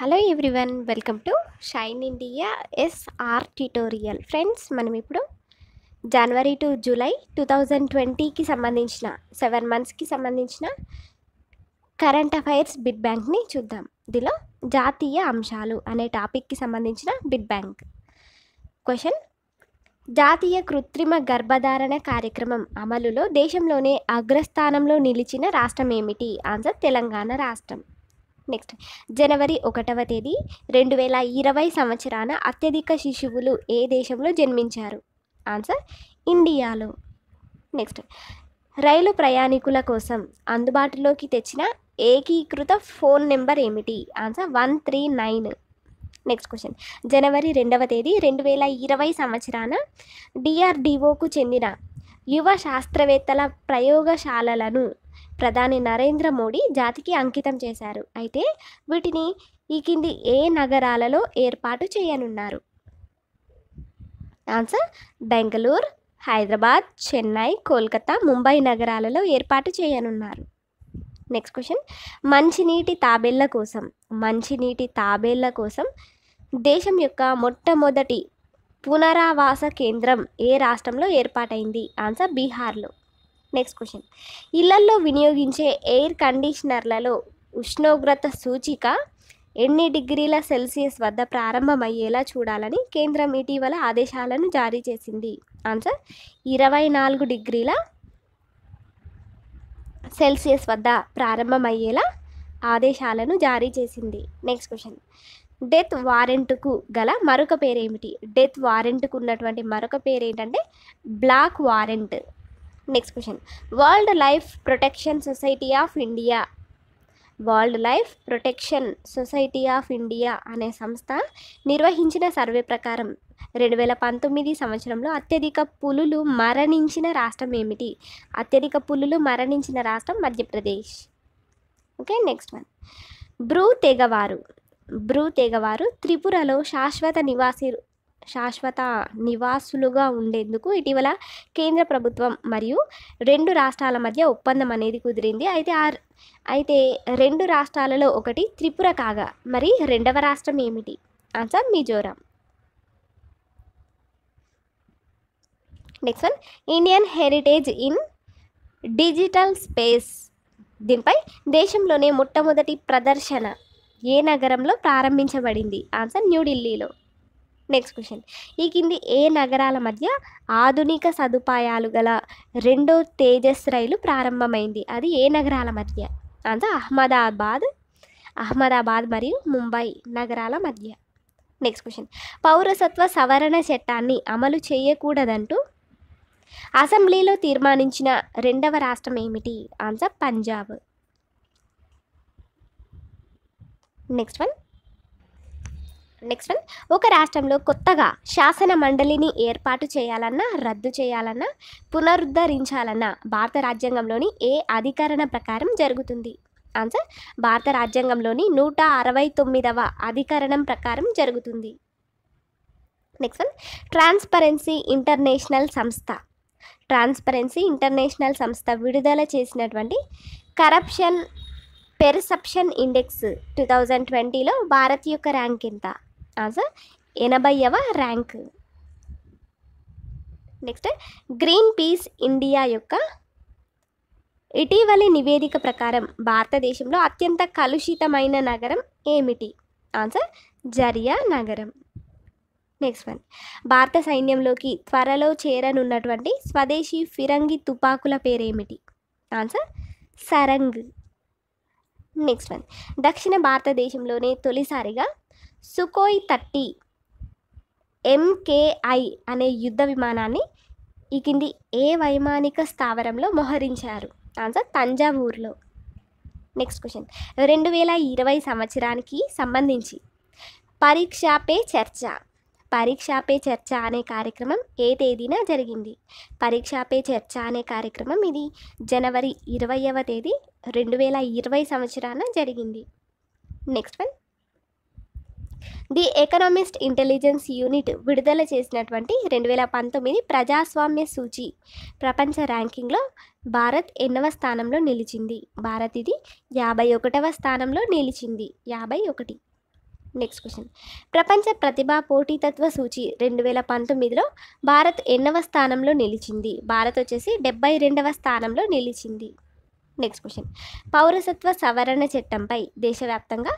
hello everyone welcome to Shine India S R tutorial friends మనం ఇప్పుడు జనవరి టు జూలై టూ థౌజండ్ ట్వంటీకి సంబంధించిన సెవెన్ మంత్స్కి సంబంధించిన కరెంట్ అఫైర్స్ బిడ్ బ్యాంక్ని చూద్దాం దీనిలో జాతీయ అంశాలు అనే టాపిక్కి సంబంధించిన బిడ్ బ్యాంక్ క్వశ్చన్ జాతీయ కృత్రిమ గర్భధారణ కార్యక్రమం అమలులో దేశంలోనే అగ్రస్థానంలో నిలిచిన రాష్ట్రం ఏమిటి ఆన్సర్ తెలంగాణ రాష్ట్రం నెక్స్ట్ జనవరి ఒకటవ తేదీ రెండు వేల ఇరవై సంవత్సరాన అత్యధిక శిశువులు ఏ దేశంలో జన్మించారు ఆన్సర్ ఇండియాలో నెక్స్ట్ రైలు ప్రయాణికుల కోసం అందుబాటులోకి తెచ్చిన ఏకీకృత ఫోన్ నెంబర్ ఏమిటి answer one three nine next question జనవరి రెండవ తేదీ రెండు వేల ఇరవై సంవత్సరాన డిఆర్డిఓకు చెందిన యువ శాస్త్రవేత్తల ప్రయోగశాలలను ప్రధాని నరేంద్ర మోడీ జాతికి అంకితం చేశారు అయితే వీటిని ఈ కింది ఏ నగరాలలో ఏర్పాటు చేయనున్నారు ఆన్సర్ బెంగళూరు హైదరాబాద్ చెన్నై కోల్కతా ముంబై నగరాలలో ఏర్పాటు చేయనున్నారు నెక్స్ట్ క్వశ్చన్ మంచినీటి తాబేళ్ల కోసం మంచినీటి తాబేళ్ల కోసం దేశం యొక్క మొట్టమొదటి పునరావాస కేంద్రం ఏ రాష్ట్రంలో ఏర్పాటైంది ఆన్సర్ బీహార్లో నెక్స్ట్ క్వశ్చన్ ఇళ్లలో వినియోగించే ఎయిర్ కండిషనర్లలో ఉష్ణోగ్రత సూచిక ఎన్ని డిగ్రీల సెల్సియస్ వద్ద ప్రారంభమయ్యేలా చూడాలని కేంద్రం ఇటీవల ఆదేశాలను జారీ చేసింది ఆన్సర్ ఇరవై నాలుగు డిగ్రీల సెల్సియస్ వద్ద ప్రారంభమయ్యేలా ఆదేశాలను జారీ చేసింది నెక్స్ట్ క్వశ్చన్ డెత్ వారెంట్కు గల మరొక పేరేమిటి డెత్ వారెంట్కు ఉన్నటువంటి మరొక పేరు ఏంటంటే black warrant next question world life protection society of India world life protection society of India అనే సంస్థ నిర్వహించిన సర్వే ప్రకారం రెండు వేల పంతొమ్మిది సంవత్సరంలో అత్యధిక పులులు మరణించిన రాష్ట్రం ఏమిటి అత్యధిక పులులు మరణించిన రాష్ట్రం Madhya Pradesh okay next one Bru తెగవారు బ్రూ తెగవారు త్రిపురలో శాశ్వత నివాసి శాశ్వత నివాసులుగా ఉండేందుకు ఇటీవల కేంద్ర ప్రభుత్వం మరియు రెండు రాష్ట్రాల మధ్య ఒప్పందం అనేది కుదిరింది అయితే ఆ అయితే రెండు రాష్ట్రాలలో ఒకటి త్రిపుర కాగా మరి రెండవ రాష్ట్రం ఏమిటి answer Mizoram next one Indian heritage in digital space దీనిపై దేశంలోనే మొట్టమొదటి ప్రదర్శన ఏ నగరంలో ప్రారంభించబడింది ఆన్సర్ న్యూఢిల్లీలో నెక్స్ట్ క్వశ్చన్ ఈ కింది ఏ నగరాల మధ్య ఆధునిక సదుపాయాలు గల రెండో తేజస్ రైలు ప్రారంభమైంది అది ఏ నగరాల మధ్య అంటే అహ్మదాబాద్ అహ్మదాబాద్ మరియు ముంబై నగరాల మధ్య నెక్స్ట్ క్వశ్చన్ పౌరసత్వ సవరణ చట్టాన్ని అమలు చేయకూడదంటూ అసెంబ్లీలో తీర్మానించిన రెండవ రాష్ట్రం ఏమిటి answer Punjab next one next one ఒక రాష్ట్రంలో కొత్తగా శాసన మండలిని ఏర్పాటు చేయాలన్నా రద్దు చేయాలన్నా పునరుద్ధరించాలన్నా భారత రాజ్యాంగంలోని ఏ అధికరణ ప్రకారం జరుగుతుంది ఆన్సర్ భారత రాజ్యాంగంలోని నూట అరవై తొమ్మిదవ అధికరణం ప్రకారం జరుగుతుంది నెక్స్ట్ వన్ ట్రాన్స్పరెన్సీ ఇంటర్నేషనల్ సంస్థ ట్రాన్స్పరెన్సీ ఇంటర్నేషనల్ సంస్థ విడుదల చేసినటువంటి corruption perception index two thousand ట్వంటీలో భారత్ యొక్క ర్యాంక్ ఎంత యాజ్ ఎనభైవ rank next Greenpeace India యొక్క ఇటీవలి నివేదిక ప్రకారం భారతదేశంలో అత్యంత కలుషితమైన నగరం ఏమిటి ఆన్సర్ జరియా నగరం నెక్స్ట్ వన్ భారత సైన్యంలోకి త్వరలో చేరనున్నటువంటి స్వదేశీ ఫిరంగి తుపాకుల పేరేమిటి ఆన్సర్ సరంగ్ నెక్స్ట్ వన్ దక్షిణ భారతదేశంలోనే తొలిసారిగా సుకోయ్ థర్టీ ఎంకేఐ అనే యుద్ధ విమానాన్ని ఈ కింది ఏ వైమానిక స్థావరంలో మోహరించారు ఆన్సర్ తంజావూర్లో నెక్స్ట్ క్వశ్చన్ రెండు వేల ఇరవై సంవత్సరానికి సంబంధించి పరీక్షా పే చర్చ పరీక్షా పే చర్చ అనే కార్యక్రమం ఏ తేదీన జరిగింది పరీక్షా పే చర్చ అనే కార్యక్రమం ఇది జనవరి ఇరవైవ తేదీ రెండు వేల ఇరవై సంవత్సరాన జరిగింది next one the Economist Intelligence Unit విడుదల చేసినటువంటి రెండు వేల పంతొమ్మిది ప్రజాస్వామ్య సూచి ప్రపంచ ర్యాంకింగ్లో భారత్ ఎన్నవ స్థానంలో నిలిచింది భారత్ ఇది యాభై ఒకటవ స్థానంలో నిలిచింది యాభై ఒకటి నెక్స్ట్ క్వశ్చన్ ప్రపంచ ప్రతిభా పోటీతత్వ సూచి రెండు వేల పంతొమ్మిదిలో భారత్ ఎన్నవ స్థానంలో నిలిచింది భారత్ వచ్చేసి డెబ్బై రెండవ స్థానంలో నిలిచింది నెక్స్ట్ క్వశ్చన్ పౌరసత్వ సవరణ చట్టంపై దేశవ్యాప్తంగా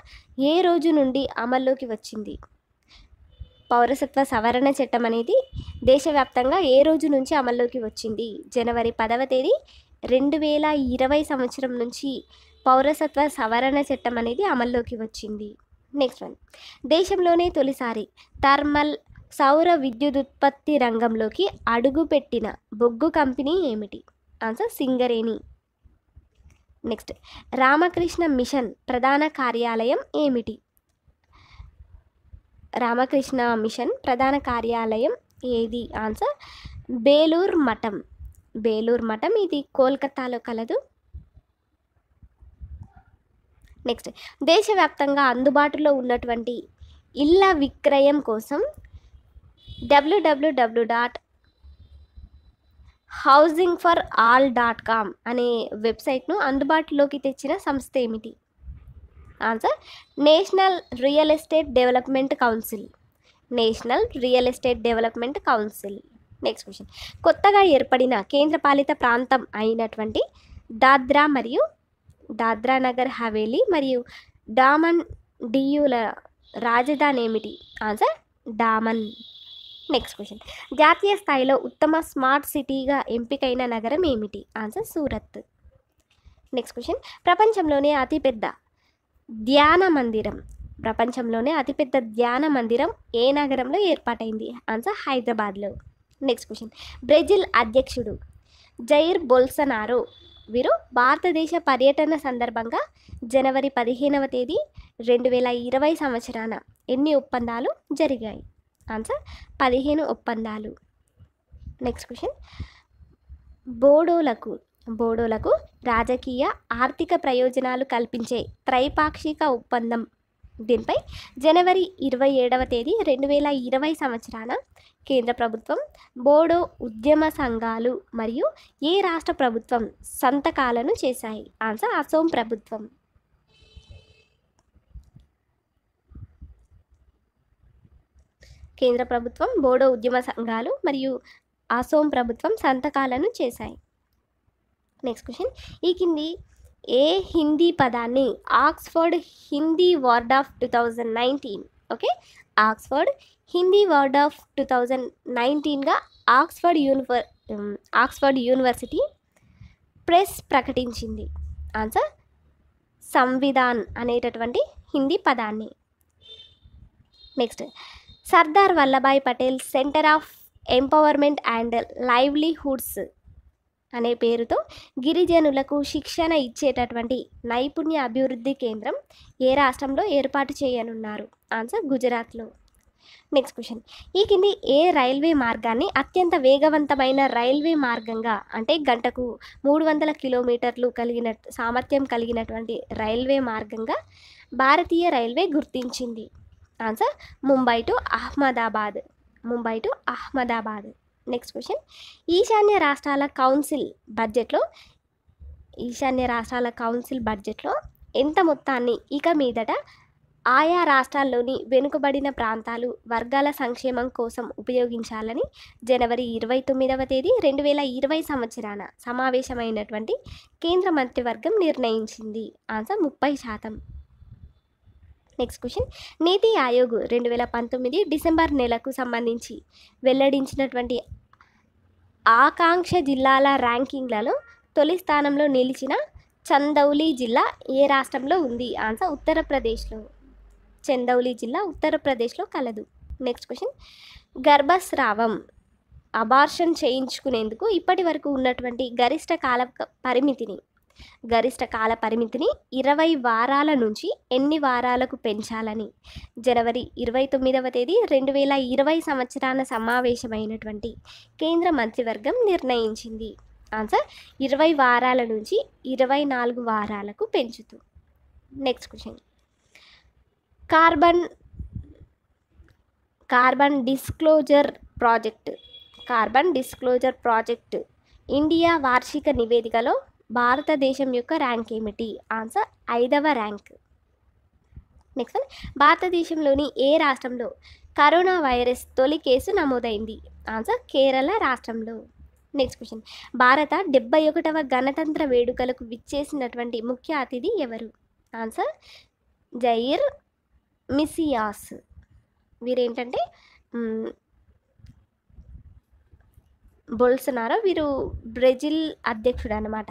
ఏ రోజు నుండి అమల్లోకి వచ్చింది పౌరసత్వ సవరణ చట్టం అనేది దేశవ్యాప్తంగా ఏ రోజు నుంచి అమల్లోకి వచ్చింది జనవరి పదవ తేదీ రెండు వేల ఇరవై సంవత్సరం నుంచి పౌరసత్వ సవరణ చట్టం అనేది అమల్లోకి వచ్చింది నెక్స్ట్ వన్ దేశంలోనే తొలిసారి థర్మల్ సౌర విద్యుత్ ఉత్పత్తి రంగంలోకి అడుగుపెట్టిన బొగ్గు కంపెనీ ఏమిటి answer Singareni next Ramakrishna Mission ప్రధాన కార్యాలయం ఏమిటి రామకృష్ణ మిషన్ ప్రధాన కార్యాలయం ఏది ఆన్సర్ బేలూర్ మఠం బేలూర్ మఠం ఇది కోల్కతాలో కలదు నెక్స్ట్ దేశవ్యాప్తంగా అందుబాటులో ఉన్నటువంటి ఇళ్ళ విక్రయం కోసం W W W dot housing for all dot com అనే వెబ్సైట్ను అందుబాటులోకి తెచ్చిన సంస్థ ఏమిటి answer National Real Estate Development Council National Real Estate Development Council next question కొత్తగా ఏర్పడిన కేంద్రపాలిత ప్రాంతం అయినటువంటి దాద్రా మరియు దాద్రా నగర్ హవేలీ మరియు డామన్ డియుల రాజధాని ఏమిటి ఆన్సర్ డామన్ నెక్స్ట్ క్వశ్చన్ జాతీయ స్థాయిలో ఉత్తమ స్మార్ట్ సిటీగా ఎంపికైన నగరం ఏమిటి ఆన్సర్ సూరత్ నెక్స్ట్ క్వశ్చన్ ప్రపంచంలోనే అతిపెద్ద ధ్యాన మందిరం ప్రపంచంలోనే అతిపెద్ద ధ్యాన మందిరం ఏ నగరంలో ఏర్పాటైంది ఆన్సర్ హైదరాబాద్లో నెక్స్ట్ క్వశ్చన్ బ్రెజిల్ అధ్యక్షుడు జైర్ బొల్సనారో వీరు భారతదేశ పర్యటన సందర్భంగా జనవరి పదిహేనవ తేదీ రెండు వేల ఇరవై సంవత్సరాన ఎన్ని ఒప్పందాలు జరిగాయి ఆన్సర్ పదిహేను ఒప్పందాలు నెక్స్ట్ క్వశ్చన్ బోడోలకు బోడోలకు రాజకీయ ఆర్థిక ప్రయోజనాలు కల్పించే త్రైపాక్షిక ఒప్పందం దీనిపై జనవరి ఇరవై ఏడవ తేదీ రెండు వేల ఇరవై సంవత్సరాన కేంద్ర ప్రభుత్వం బోడో ఉద్యమ సంఘాలు మరియు ఏ రాష్ట్ర ప్రభుత్వం సంతకాలను చేశాయి ఆన్సర్ అసోం ప్రభుత్వం కేంద్ర ప్రభుత్వం బోడో ఉద్యమ సంఘాలు మరియు అసోం ప్రభుత్వం సంతకాలను చేశాయి నెక్స్ట్ క్వశ్చన్ ఈ కింది ఏ హిందీ పదాన్ని Oxford Hindi word of two thousand nineteen okay Oxford Hindi word of two thousand నైన్టీన్గా ఆక్స్ఫర్డ్ యూనివర్ ఆక్స్ఫర్డ్ యూనివర్సిటీ ప్రెస్ ప్రకటించింది ఆన్సర్ సంవిధాన్ అనేటటువంటి హిందీ పదాన్ని next Sardar Vallabhbhai Patel centre of empowerment and livelihoods అనే పేరుతో గిరిజనులకు శిక్షణ ఇచ్చేటటువంటి నైపుణ్య అభివృద్ధి కేంద్రం ఏ రాష్ట్రంలో ఏర్పాటు చేయనున్నారు ఆన్సర్ గుజరాత్లో నెక్స్ట్ క్వశ్చన్ ఈ కింది ఏ రైల్వే మార్గాన్ని అత్యంత వేగవంతమైన రైల్వే మార్గంగా అంటే గంటకు మూడు వందల కిలోమీటర్లు కలిగిన సామర్థ్యం కలిగినటువంటి రైల్వే మార్గంగా భారతీయ రైల్వే గుర్తించింది answer Mumbai to Ahmedabad Mumbai to Ahmedabad next question ఈశాన్య రాష్ట్రాల కౌన్సిల్ బడ్జెట్లో ఈశాన్య రాష్ట్రాల కౌన్సిల్ బడ్జెట్లో ఎంత మొత్తాన్ని ఇక మీదట ఆయా రాష్ట్రాల్లోని వెనుకబడిన ప్రాంతాలు వర్గాల సంక్షేమం కోసం ఉపయోగించాలని జనవరి ఇరవై తొమ్మిదవ తేదీ రెండు వేల ఇరవై సంవత్సరాన సమావేశమైనటువంటి కేంద్ర మంత్రివర్గం నిర్ణయించింది ఆన్సర్ ముప్పై శాతం నెక్స్ట్ క్వశ్చన్ నీతి ఆయోగ్ రెండు వేల పంతొమ్మిది డిసెంబర్ నెలకు సంబంధించి వెల్లడించినటువంటి ఆకాంక్ష జిల్లాల ర్యాంకింగ్లలో తొలి స్థానంలో నిలిచిన చందౌలి జిల్లా ఏ రాష్ట్రంలో ఉంది ఆన్సర్ ఉత్తరప్రదేశ్లో చందౌలి జిల్లా ఉత్తరప్రదేశ్లో కలదు నెక్స్ట్ క్వశ్చన్ గర్భస్రావం అబార్షన్ చేయించుకునేందుకు ఇప్పటి వరకు ఉన్నటువంటి గరిష్ట కాల పరిమితిని గరిష్ట కాల పరిమితిని ఇరవై వారాల నుంచి ఎన్ని వారాలకు పెంచాలని జనవరి ఇరవై తొమ్మిదవ తేదీ రెండు వేల ఇరవై సంవత్సరాన సమావేశమైనటువంటి కేంద్ర మంత్రివర్గం నిర్ణయించింది ఆన్సర్ ఇరవై వారాల నుంచి ఇరవై నాలుగు వారాలకు పెంచుతూ next question carbon carbon disclosure project carbon disclosure project India వార్షిక నివేదికలో భారతదేశం యొక్క ర్యాంక్ ఏమిటి ఆన్సర్ ఐదవ ర్యాంక్ నెక్స్ట్ వన్ భారతదేశంలోని ఏ రాష్ట్రంలో కరోనా వైరస్ తొలి కేసు నమోదైంది ఆన్సర్ కేరళ రాష్ట్రంలో నెక్స్ట్ క్వశ్చన్ భారత డెబ్బై ఒకటవ గణతంత్ర వేడుకలకు విచ్చేసినటువంటి ముఖ్య అతిథి ఎవరు ఆన్సర్ జైర్ మిసియాస్ వీరేంటంటే బొల్సనారో వీరు బ్రెజిల్ అధ్యక్షుడు అనమాట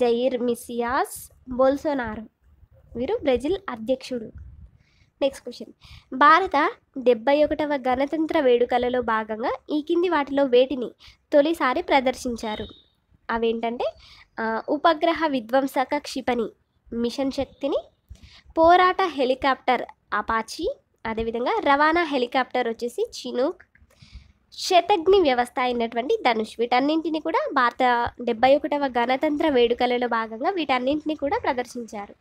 జైర్ మిసియాస్ బోల్సోనారు వీరు బ్రెజిల్ అధ్యక్షుడు నెక్స్ట్ క్వశ్చన్ భారత డెబ్బై ఒకటవ గణతంత్ర వేడుకలలో భాగంగా ఈ కింది వాటిలో వేటిని తొలిసారి ప్రదర్శించారు అవేంటంటే ఉపగ్రహ విధ్వంసక క్షిపణి మిషన్ శక్తిని పోరాట హెలికాప్టర్ అపాచి అదేవిధంగా రవాణా హెలికాప్టర్ వచ్చేసి చినూక్ శతగ్ని వ్యవస్థ అయినటువంటి ధనుష్ వీటన్నింటిని కూడా భారత డెబ్బై ఒకటవ గణతంత్ర వేడుకలలో భాగంగా వీటన్నింటినీ కూడా ప్రదర్శించారు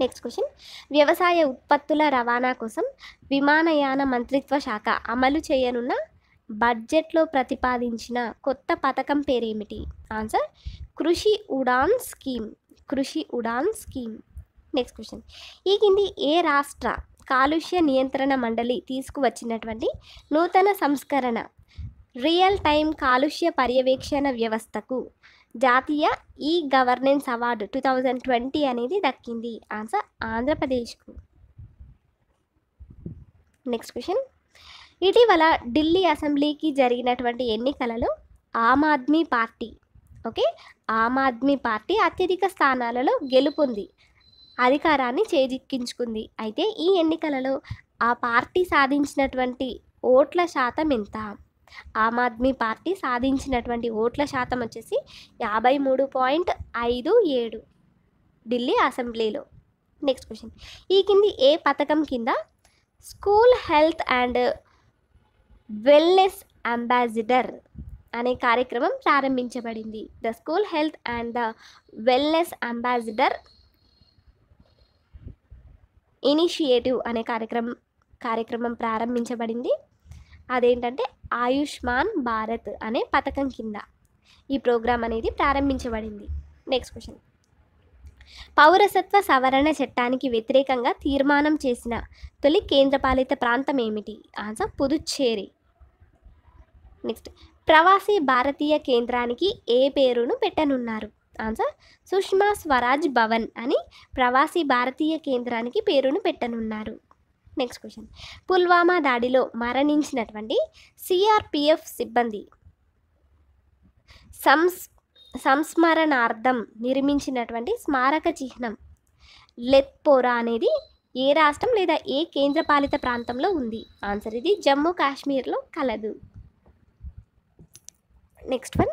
నెక్స్ట్ క్వశ్చన్ వ్యవసాయ ఉత్పత్తుల రవాణా కోసం విమానయాన మంత్రిత్వ శాఖ అమలు చేయనున్న బడ్జెట్లో ప్రతిపాదించిన కొత్త పథకం పేరేమిటి ఆన్సర్ కృషి ఉడాన్ స్కీమ్ కృషి ఉడాన్ స్కీమ్ నెక్స్ట్ క్వశ్చన్ ఈ కింది ఏ రాష్ట్ర కాలుష్య నియంత్రణ మండలి తీసుకువచ్చినటువంటి నూతన సంస్కరణ రియల్ టైమ్ కాలుష్య పర్యవేక్షణ వ్యవస్థకు జాతీయ e governance award two thousand twenty అనేది దక్కింది ఆన్సర్ ఆంధ్రప్రదేశ్కు నెక్స్ట్ క్వశ్చన్ ఇటీవల ఢిల్లీ అసెంబ్లీకి జరిగినటువంటి ఎన్నికలలో Aam Aadmi Party okay Aam Aadmi Party అత్యధిక స్థానాలలో గెలుపొంది అధికారాన్ని చేజిక్కించుకుంది అయితే ఈ ఎన్నికలలో ఆ పార్టీ సాధించినటువంటి ఓట్ల శాతం ఎంత ఆమ్ ఆద్మీ పార్టీ సాధించినటువంటి ఓట్ల శాతం వచ్చేసి యాభై మూడు పాయింట్ ఐదు ఏడు ఢిల్లీ అసెంబ్లీలో నెక్స్ట్ క్వశ్చన్ ఈ కింది ఏ పథకం కింద school health and wellness ambassador అనే కార్యక్రమం ప్రారంభించబడింది the school health and the wellness ambassador initiative అనే కార్యక్రమం కార్యక్రమం ప్రారంభించబడింది అదేంటంటే ఆయుష్మాన్ భారత్ అనే పథకం కింద ఈ ప్రోగ్రాం అనేది ప్రారంభించబడింది నెక్స్ట్ క్వశ్చన్ పౌరసత్వ సవరణ చట్టానికి వ్యతిరేకంగా తీర్మానం చేసిన తొలి కేంద్రపాలిత ప్రాంతం ఏమిటి ఆన్సర్ పుదుచ్చేరి నెక్స్ట్ ప్రవాసీ భారతీయ కేంద్రానికి ఏ పేరును పెట్టనున్నారు ఆన్సర్ సుష్మా స్వరాజ్ భవన్ అని ప్రవాసీ భారతీయ కేంద్రానికి పేరును పెట్టనున్నారు నెక్స్ట్ క్వశ్చన్ పుల్వామా దాడిలో మరణించినటువంటి సిఆర్పిఎఫ్ సిబ్బంది సంస్ సంస్మరణార్థం నిర్మించినటువంటి స్మారక చిహ్నం లెత్పోరా అనేది ఏ రాష్ట్రం లేదా ఏ కేంద్రపాలిత ప్రాంతంలో ఉంది ఆన్సర్ ఇది జమ్మూ కాశ్మీర్లో కలదు నెక్స్ట్ వన్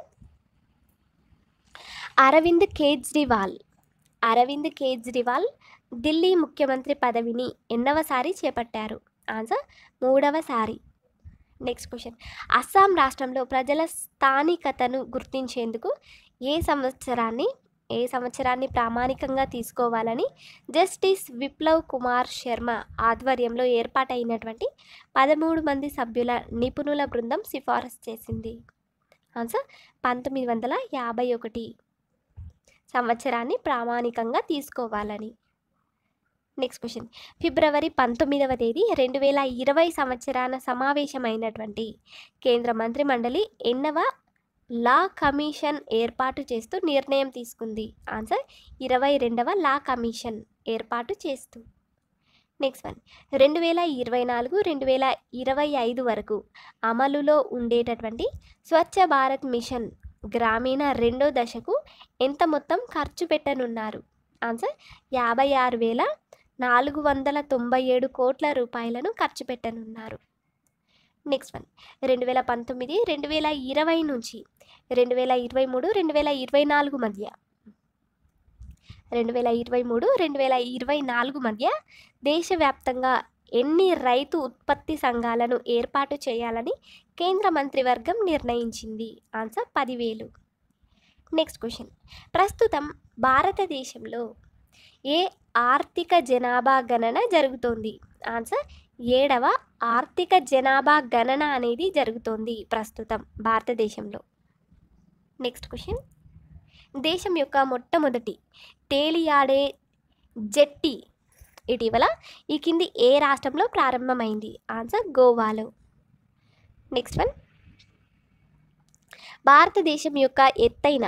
అరవింద్ కేజ్రీవాల్ అరవింద్ కేజ్రీవాల్ ఢిల్లీ ముఖ్యమంత్రి పదవిని ఎన్నవసారి చేపట్టారు ఆన్సర్ మూడవసారి నెక్స్ట్ క్వశ్చన్ అస్సాం రాష్ట్రంలో ప్రజల స్థానికతను గుర్తించేందుకు ఏ సంవత్సరాన్ని ఏ సంవత్సరాన్ని ప్రామాణికంగా తీసుకోవాలని జస్టిస్ విప్లవ్ కుమార్ శర్మ ఆధ్వర్యంలో ఏర్పాటైనటువంటి పదమూడు మంది సభ్యుల నిపుణుల బృందం సిఫారసు చేసింది ఆన్సర్ పంతొమ్మిది వందల యాభై ఒకటి సంవత్సరాన్ని ప్రామాణికంగా తీసుకోవాలని నెక్స్ట్ క్వశ్చన్ ఫిబ్రవరి పంతొమ్మిదవ తేదీ రెండు వేల ఇరవై సంవత్సరాన సమావేశమైనటువంటి కేంద్ర మంత్రి మండలి ఎన్నవ లా కమిషన్ ఏర్పాటు చేస్తూ నిర్ణయం తీసుకుంది ఆన్సర్ ఇరవై రెండవ లా కమిషన్ ఏర్పాటు చేస్తూ నెక్స్ట్ వన్ రెండు వేల ఇరవై నాలుగు రెండు వేల ఇరవై ఐదు వరకు అమలులో ఉండేటటువంటి స్వచ్ఛ భారత్ మిషన్ గ్రామీణ రెండో దశకు ఎంత మొత్తం ఖర్చు పెట్టనున్నారు ఆన్సర్ యాభై ఆరు వేల నాలుగు వందల తొంభై ఏడు కోట్ల రూపాయలను ఖర్చు పెట్టనున్నారు నెక్స్ట్ వన్ రెండు వేల పంతొమ్మిది రెండు వేల ఇరవై నుంచి రెండు వేల ఇరవై మూడు రెండు వేల ఇరవై నాలుగు మధ్య రెండు వేల ఇరవై మూడు రెండు వేల ఇరవై నాలుగు మధ్య దేశవ్యాప్తంగా ఎన్ని రైతు ఉత్పత్తి సంఘాలను ఏర్పాటు చేయాలని కేంద్ర మంత్రివర్గం నిర్ణయించింది ఆన్సర్ పదివేలు నెక్స్ట్ క్వశ్చన్ ప్రస్తుతం భారతదేశంలో ఏ ఆర్థిక జనాభా గణన జరుగుతోంది ఆన్సర్ ఏడవ ఆర్థిక జనాభా గణన అనేది జరుగుతోంది ప్రస్తుతం భారతదేశంలో నెక్స్ట్ క్వశ్చన్ దేశం యొక్క మొట్టమొదటి తేలియాడే జట్టి ఇటీవల ఈ కింది ఏ రాష్ట్రంలో ప్రారంభమైంది ఆన్సర్ గోవాలో నెక్స్ట్ వన్ భారతదేశం యొక్క ఎత్తైన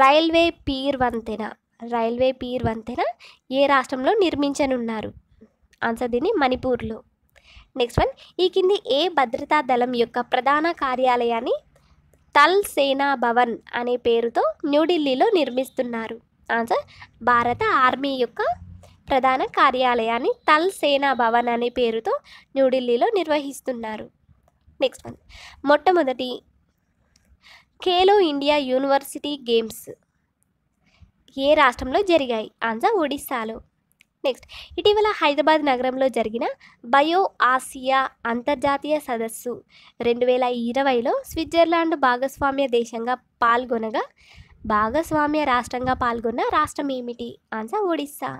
రైల్వే పీర్ వంతెన రైల్వే పీర్ వంతెన ఏ రాష్ట్రంలో నిర్మించనున్నారు ఆన్సర్ దీన్ని మణిపూర్లో నెక్స్ట్ వన్ ఈ కింది ఏ భద్రతా దళం యొక్క ప్రధాన కార్యాలయాన్ని తల్ సేనా భవన్ అనే పేరుతో న్యూఢిల్లీలో నిర్మిస్తున్నారు ఆన్సర్ భారత ఆర్మీ యొక్క ప్రధాన కార్యాలయాన్ని తల్ సేనా భవన్ అనే పేరుతో న్యూఢిల్లీలో నిర్వహిస్తున్నారు నెక్స్ట్ వన్ మొట్టమొదటి ఖేలో ఇండియా యూనివర్సిటీ గేమ్స్ ఏ రాష్ట్రంలో జరిగాయి ఆంజా ఒడిస్సాలో నెక్స్ట్ ఇటీవల హైదరాబాద్ నగరంలో జరిగిన బయో ఆసియా అంతర్జాతీయ సదస్సు రెండు వేల ఇరవైలో స్విట్జర్లాండ్ భాగస్వామ్య దేశంగా పాల్గొనగా భాగస్వామ్య రాష్ట్రంగా పాల్గొన్న రాష్ట్రం ఏమిటి ఆన్సర్ ఒడిస్సా